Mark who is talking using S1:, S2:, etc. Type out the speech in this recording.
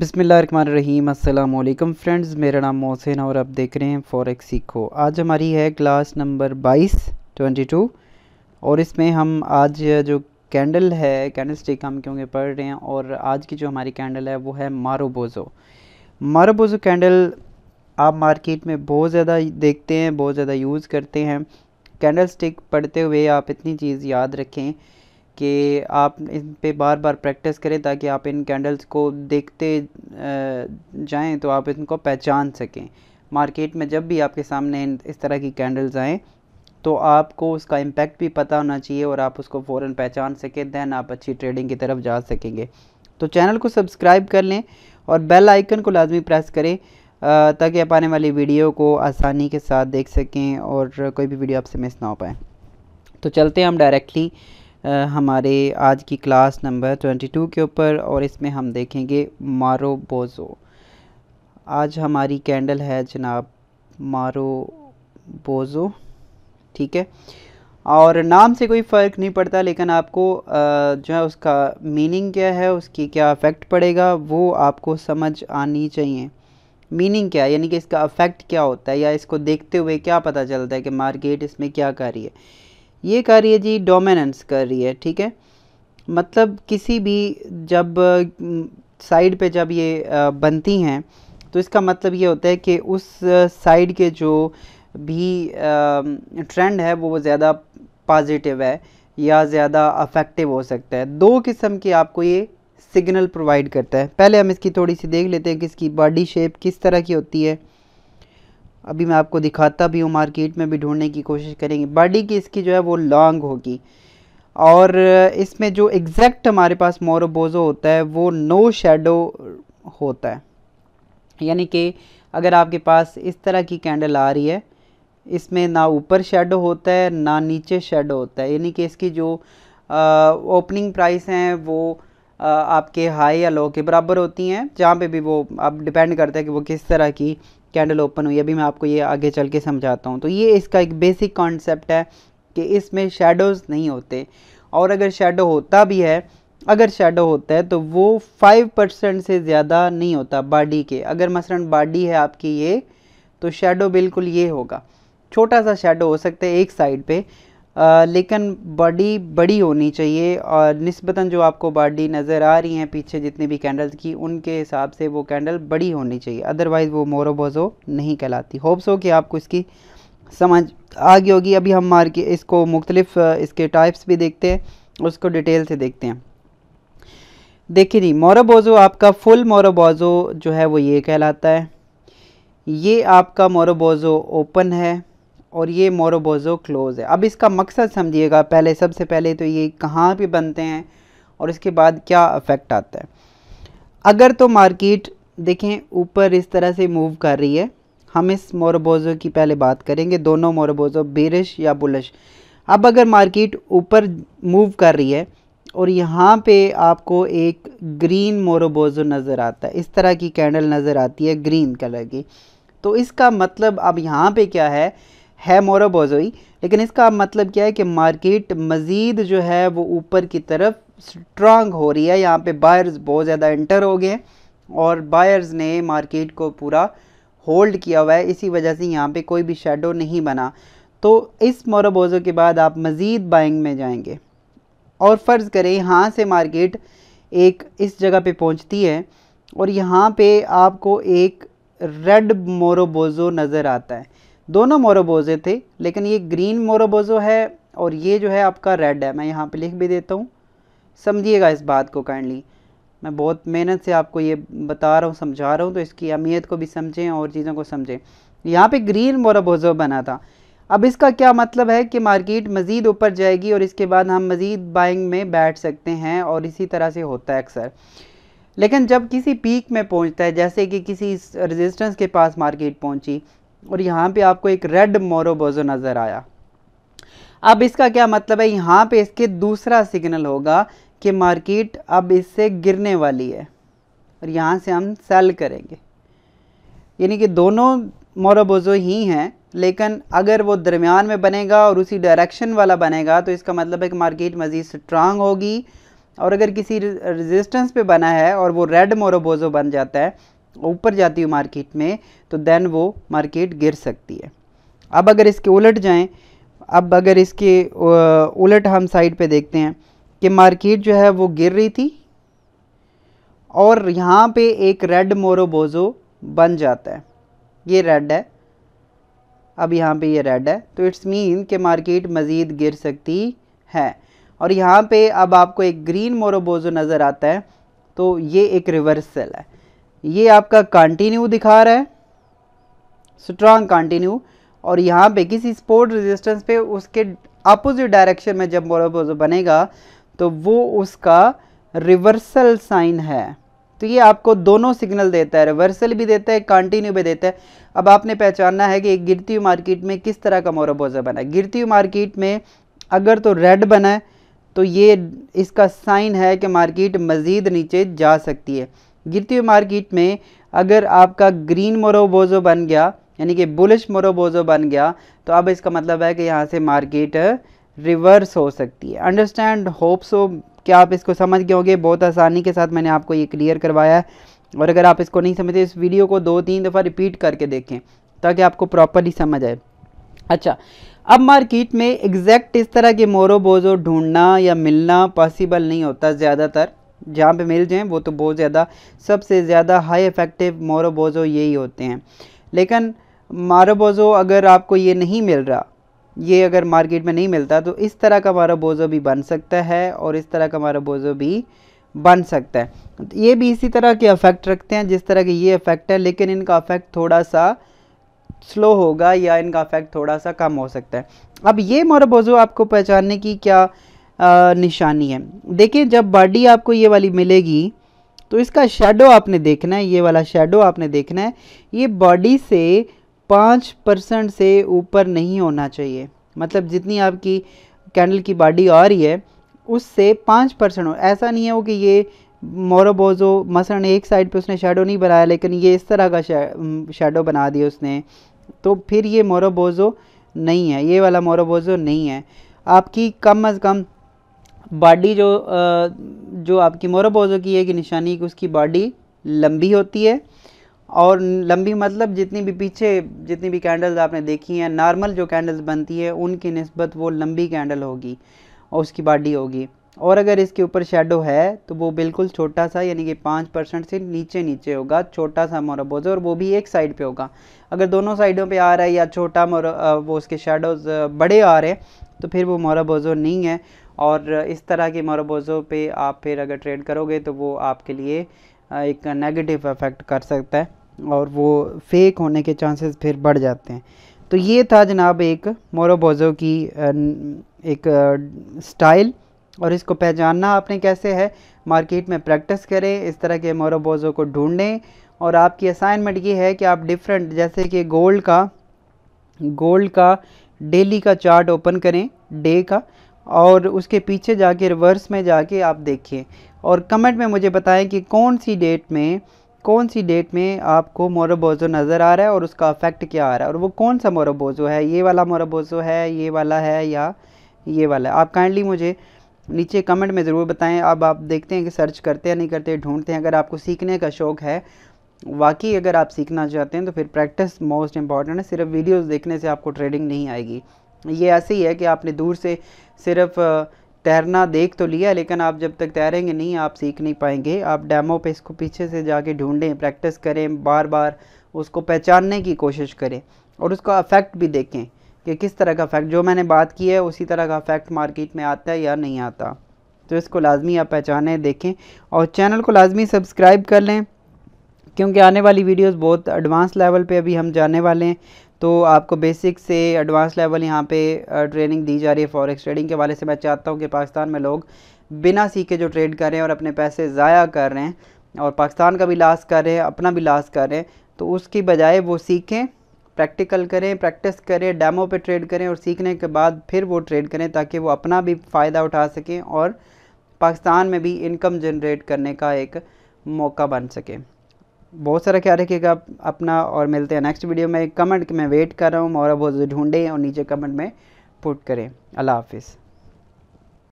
S1: बिसमीम अल्लाम फ्रेंड्स मेरा नाम मोहसिन और आप देख रहे हैं फॉरेक्स सीखो आज हमारी है क्लास नंबर 22 22 और इसमें हम आज जो कैंडल है कैंडल स्टिक हम क्योंकि पढ़ रहे हैं और आज की जो हमारी कैंडल है वो है मारोबोज़ो मारोबोज़ो कैंडल आप मार्केट में बहुत ज़्यादा देखते हैं बहुत ज़्यादा यूज़ करते हैं कैंडल स्टिक पढ़ते हुए आप इतनी चीज़ याद रखें कि आप इन पे बार बार प्रैक्टिस करें ताकि आप इन कैंडल्स को देखते जाएं तो आप इनको पहचान सकें मार्केट में जब भी आपके सामने इस तरह की कैंडल्स आएँ तो आपको उसका इम्पैक्ट भी पता होना चाहिए और आप उसको फ़ौर पहचान सकें दैन आप अच्छी ट्रेडिंग की तरफ जा सकेंगे तो चैनल को सब्सक्राइब कर लें और बेल आइकन को लाजमी प्रेस करें ताकि आप आने वाली वीडियो को आसानी के साथ देख सकें और कोई भी वीडियो आपसे मिस ना हो पाए तो चलते हैं हम डायरेक्टली हमारे आज की क्लास नंबर 22 के ऊपर और इसमें हम देखेंगे मारो बोज़ो आज हमारी कैंडल है जनाब मारो बोज़ो ठीक है और नाम से कोई फ़र्क नहीं पड़ता लेकिन आपको जो है उसका मीनिंग क्या है उसकी क्या अफेक्ट पड़ेगा वो आपको समझ आनी चाहिए मीनिंग क्या है यानी कि इसका अफेक्ट क्या होता है या इसको देखते हुए क्या पता चलता है कि मार्केट इसमें क्या कर रही है ये कर रही है जी डोमिनेंस कर रही है ठीक है मतलब किसी भी जब साइड पे जब ये बनती हैं तो इसका मतलब ये होता है कि उस साइड के जो भी ट्रेंड है वो ज़्यादा पॉजिटिव है या ज़्यादा अफेक्टिव हो सकता है दो किस्म के आपको ये सिग्नल प्रोवाइड करता है पहले हम इसकी थोड़ी सी देख लेते हैं कि इसकी बॉडी शेप किस तरह की होती है अभी मैं आपको दिखाता भी हूँ मार्केट में भी ढूंढने की कोशिश करेंगे बॉडी की इसकी जो है वो लॉन्ग होगी और इसमें जो एग्जैक्ट हमारे पास मोरबोज़ो होता है वो नो शेडो होता है यानी कि अगर आपके पास इस तरह की कैंडल आ रही है इसमें ना ऊपर शेडो होता है ना नीचे शेडो होता है यानी कि इसकी जो ओपनिंग प्राइस हैं वो आ, आपके हाई या लो के बराबर होती हैं जहाँ पे भी वो अब डिपेंड करता है कि वो किस तरह की कैंडल ओपन हुई अभी मैं आपको ये आगे चल के समझाता हूँ तो ये इसका एक बेसिक कॉन्सेप्ट है कि इसमें शेडोज़ नहीं होते और अगर शेडो होता भी है अगर शेडो होता है तो वो फाइव परसेंट से ज़्यादा नहीं होता बॉडी के अगर मसलन बॉडी है आपकी ये तो शेडो बिल्कुल ये होगा छोटा सा शेडो हो सकता है एक साइड पे आ, लेकिन बॉडी बड़ी होनी चाहिए और नस्बता जो आपको बॉडी नज़र आ रही हैं पीछे जितने भी कैंडल्स की उनके हिसाब से वो कैंडल बड़ी होनी चाहिए अदरवाइज़ वो मोरोबोज़ो नहीं कहलाती होप्स हो कि आपको इसकी समझ आ गई होगी अभी हम मार के इसको मुख्तलिफ इसके टाइप्स भी देखते हैं उसको डिटेल से देखते हैं देखिए जी मोरोबोज़ो आपका फुल मोरोबोज़ो जो है वो ये कहलाता है ये आपका मोरोबोज़ो ओपन है और ये मोरोबोज़ो क्लोज़ है अब इसका मकसद समझिएगा पहले सबसे पहले तो ये कहाँ पे बनते हैं और इसके बाद क्या अफेक्ट आता है अगर तो मार्केट देखें ऊपर इस तरह से मूव कर रही है हम इस मोरबोज़ो की पहले बात करेंगे दोनों मोरबोज़ो बेरिश या बुलश अब अगर मार्केट ऊपर मूव कर रही है और यहाँ पे आपको एक ग्रीन मोरबोज़ो नज़र आता है इस तरह की कैंडल नज़र आती है ग्रीन कलर की तो इसका मतलब अब यहाँ पे क्या है है मोरोबोजोई लेकिन इसका मतलब क्या है कि मार्केट मज़ीद जो है वो ऊपर की तरफ स्ट्रांग हो रही है यहाँ पे बायर्स बहुत ज़्यादा इंटर हो गए हैं और बायर्स ने मार्केट को पूरा होल्ड किया हुआ है इसी वजह से यहाँ पे कोई भी शेडो नहीं बना तो इस मोरबोज़ो के बाद आप मज़ीद बाइंग में जाएंगे और फ़र्ज़ करें यहाँ से मार्केट एक इस जगह पे पहुँचती है और यहाँ पे आपको एक रेड मोरोबोजो नज़र आता है दोनों मोरोबोजे थे लेकिन ये ग्रीन मोरोबोजो है और ये जो है आपका रेड है मैं यहाँ पे लिख भी देता हूँ समझिएगा इस बात को काइंडली मैं बहुत मेहनत से आपको ये बता रहा हूँ समझा रहा हूँ तो इसकी अहमियत को भी समझें और चीज़ों को समझें यहाँ पे ग्रीन मोरबोज़ो बना था अब इसका क्या मतलब है कि मार्केट मज़ीद ऊपर जाएगी और इसके बाद हम मज़ीद बाइंग में बैठ सकते हैं और इसी तरह से होता है अक्सर लेकिन जब किसी पीक में पहुंचता है जैसे कि किसी रेजिस्टेंस के पास मार्केट पहुंची और यहाँ पे आपको एक रेड मोरोबोजो नज़र आया अब इसका क्या मतलब है यहाँ पे इसके दूसरा सिग्नल होगा कि मार्केट अब इससे गिरने वाली है और यहाँ से हम सेल करेंगे यानी कि दोनों मोरोबोजो ही हैं लेकिन अगर वो दरमियान में बनेगा और उसी डायरेक्शन वाला बनेगा तो इसका मतलब है कि मार्केट मज़ीद स्ट्रांग होगी और अगर किसी रेजिस्टेंस पे बना है और वो रेड मोरोबोजो बन जाता है ऊपर जाती है मार्केट में तो देन वो मार्केट गिर सकती है अब अगर इसके उलट जाएं अब अगर इसके उलट हम साइड पे देखते हैं कि मार्केट जो है वो गिर रही थी और यहाँ पे एक रेड मोरोबोजो बन जाता है ये रेड है अब यहाँ पे ये रेड है तो इट्स मीन कि मार्केट मज़ीद गिर सकती है और यहाँ पे अब आपको एक ग्रीन मोरोबोजो नज़र आता है तो ये एक रिवर्सल है ये आपका कंटिन्यू दिखा रहा है स्ट्रांग कंटिन्यू और यहाँ पे किसी स्पोर्ट रेजिस्टेंस पे उसके अपोजिट डायरेक्शन में जब मोरापोजो बनेगा तो वो उसका रिवर्सल साइन है तो ये आपको दोनों सिग्नल देता है रिवर्सल भी देता है कंटिन्यू भी देता है अब आपने पहचानना है कि गिरती हुई मार्केट में किस तरह का मोरबोजा बना है गिरती हुई मार्केट में अगर तो रेड बना है तो ये इसका साइन है कि मार्केट मज़ीद नीचे जा सकती है गिरती हुई मार्केट में अगर आपका ग्रीन मोरोबोजो बन गया यानी कि बुलिश मोरोबोजो बन गया तो अब इसका मतलब है कि यहाँ से मार्केट रिवर्स हो सकती है अंडरस्टैंड होप सो क्या आप इसको समझ गए होंगे बहुत आसानी के साथ मैंने आपको ये क्लियर करवाया है और अगर आप इसको नहीं समझते इस वीडियो को दो तीन दफ़ा रिपीट करके देखें ताकि आपको प्रॉपरली समझ आए अच्छा अब मार्केट में एग्जैक्ट इस तरह के मोरोबोजो ढूंढना या मिलना पॉसिबल नहीं होता ज़्यादातर जहाँ पे मिल जाएँ वो तो बहुत ज़्यादा सबसे ज़्यादा हाई इफ़ेक्टिव मोरोबोज़ो यही होते हैं लेकिन मारोबोज़ो अगर आपको ये नहीं मिल रहा ये अगर मार्केट में नहीं मिलता तो इस तरह का मारोबोज़ो भी बन सकता है और इस तरह का मारोबोज़ो भी बन सकता है ये भी इसी तरह के अफेक्ट रखते हैं जिस तरह के ये अफेक्ट है लेकिन इनका अफेक्ट थोड़ा सा स्लो होगा या इनका अफेक्ट थोड़ा सा कम हो सकता है अब ये मोरबोज़ो आपको पहचानने की क्या निशानी है देखिए जब बॉडी आपको ये वाली मिलेगी तो इसका शेडो आपने देखना है ये वाला शेडो आपने देखना है ये बॉडी से पाँच परसेंट से ऊपर नहीं होना चाहिए मतलब जितनी आपकी कैंडल की बॉडी आ रही है उससे पाँच परसेंट हो ऐसा नहीं है वो कि ये मोरबोज़ो मसन एक साइड पे उसने शेडो नहीं बनाया लेकिन ये इस तरह का शेडो बना दिया उसने तो फिर ये मोरबोज़ो नहीं है ये वाला मोरबोज़ो नहीं है आपकी कम अज़ कम बॉडी जो जो आपकी मोरबोजो की है कि निशानी कि उसकी बॉडी लंबी होती है और लंबी मतलब जितनी भी पीछे जितनी भी कैंडल्स आपने देखी हैं नॉर्मल जो कैंडल्स बनती है उनकी नस्बत वो लंबी कैंडल होगी और उसकी बॉडी होगी और अगर इसके ऊपर शेडो है तो वो बिल्कुल छोटा सा यानी कि पाँच परसेंट से नीचे नीचे होगा छोटा सा मोरबोज़ो और वो भी एक साइड पे होगा अगर दोनों साइडों पे आ रहा है या छोटा मोर वो उसके शेडोज़ बड़े आ रहे हैं तो फिर वो मोरबोजो नहीं है और इस तरह के मरबोज़ों पे आप फिर अगर ट्रेड करोगे तो वो आपके लिए एक नेगेटिव इफेक्ट कर सकता है और वो फेक होने के चांसेस फिर बढ़ जाते हैं तो ये था जनाब एक मोरबोज़ो की एक स्टाइल और इसको पहचानना आपने कैसे है मार्केट में प्रैक्टिस करें इस तरह के मोरबोज़ो को ढूंढें और आपकी असाइनमेंट ये है कि आप डिफरेंट जैसे कि गोल्ड का गोल्ड का डेली का चार्ट ओपन करें डे का और उसके पीछे जाके रिवर्स में जाके आप देखिए और कमेंट में मुझे बताएं कि कौन सी डेट में कौन सी डेट में आपको मोरबोज़ो नज़र आ रहा है और उसका अफेक्ट क्या आ रहा है और वो कौन सा मोरबोज़ो है ये वाला मोरबोज़ो है ये वाला है या ये वाला आप काइंडली मुझे नीचे कमेंट में ज़रूर बताएं अब आप देखते हैं कि सर्च करते हैं नहीं करते ढूंढते हैं अगर आपको सीखने का शौक़ है वाकई अगर आप सीखना चाहते हैं तो फिर प्रैक्टिस मोस्ट इंपॉर्टेंट है सिर्फ वीडियोस देखने से आपको ट्रेडिंग नहीं आएगी ये ऐसे ही है कि आपने दूर से सिर्फ तैरना देख तो लिया लेकिन आप जब तक तैरेंगे नहीं आप सीख नहीं पाएंगे आप डैमो पे इसको पीछे से जाके ढूंढें प्रैक्टिस करें बार बार उसको पहचानने की कोशिश करें और उसका अफेक्ट भी देखें कि किस तरह का अफेक्ट जो मैंने बात की है उसी तरह का अफेक्ट मार्केट में आता है या नहीं आता तो इसको लाजमी आप पहचानें देखें और चैनल को लाजमी सब्सक्राइब कर लें क्योंकि आने वाली वीडियोस बहुत एडवांस लेवल पे अभी हम जाने वाले हैं तो आपको बेसिक से एडवांस लेवल यहाँ पे ट्रेनिंग दी जा रही है फॉरेक्स ट्रेडिंग के वाले से मैं चाहता हूँ कि पाकिस्तान में लोग बिना सीखे जो ट्रेड कर रहे हैं और अपने पैसे ज़ाया कर रहे हैं और पाकिस्तान का भी लास कर रहे हैं अपना भी लास कर रहे हैं तो उसकी बजाय वो सीखें प्रैक्टिकल करें प्रैक्टिस करें डेमो पर ट्रेड करें और सीखने के बाद फिर वो ट्रेड करें ताकि वो अपना भी फ़ायदा उठा सकें और पाकिस्तान में भी इनकम जनरेट करने का एक मौका बन सके बहुत सारा ख्याल रखिएगा अपना और मिलते हैं नेक्स्ट वीडियो में कमेंट में वेट कर रहा हूँ मौरा बहुत ढूंढें और नीचे कमेंट में पुट करें अल्लाह हाफिज़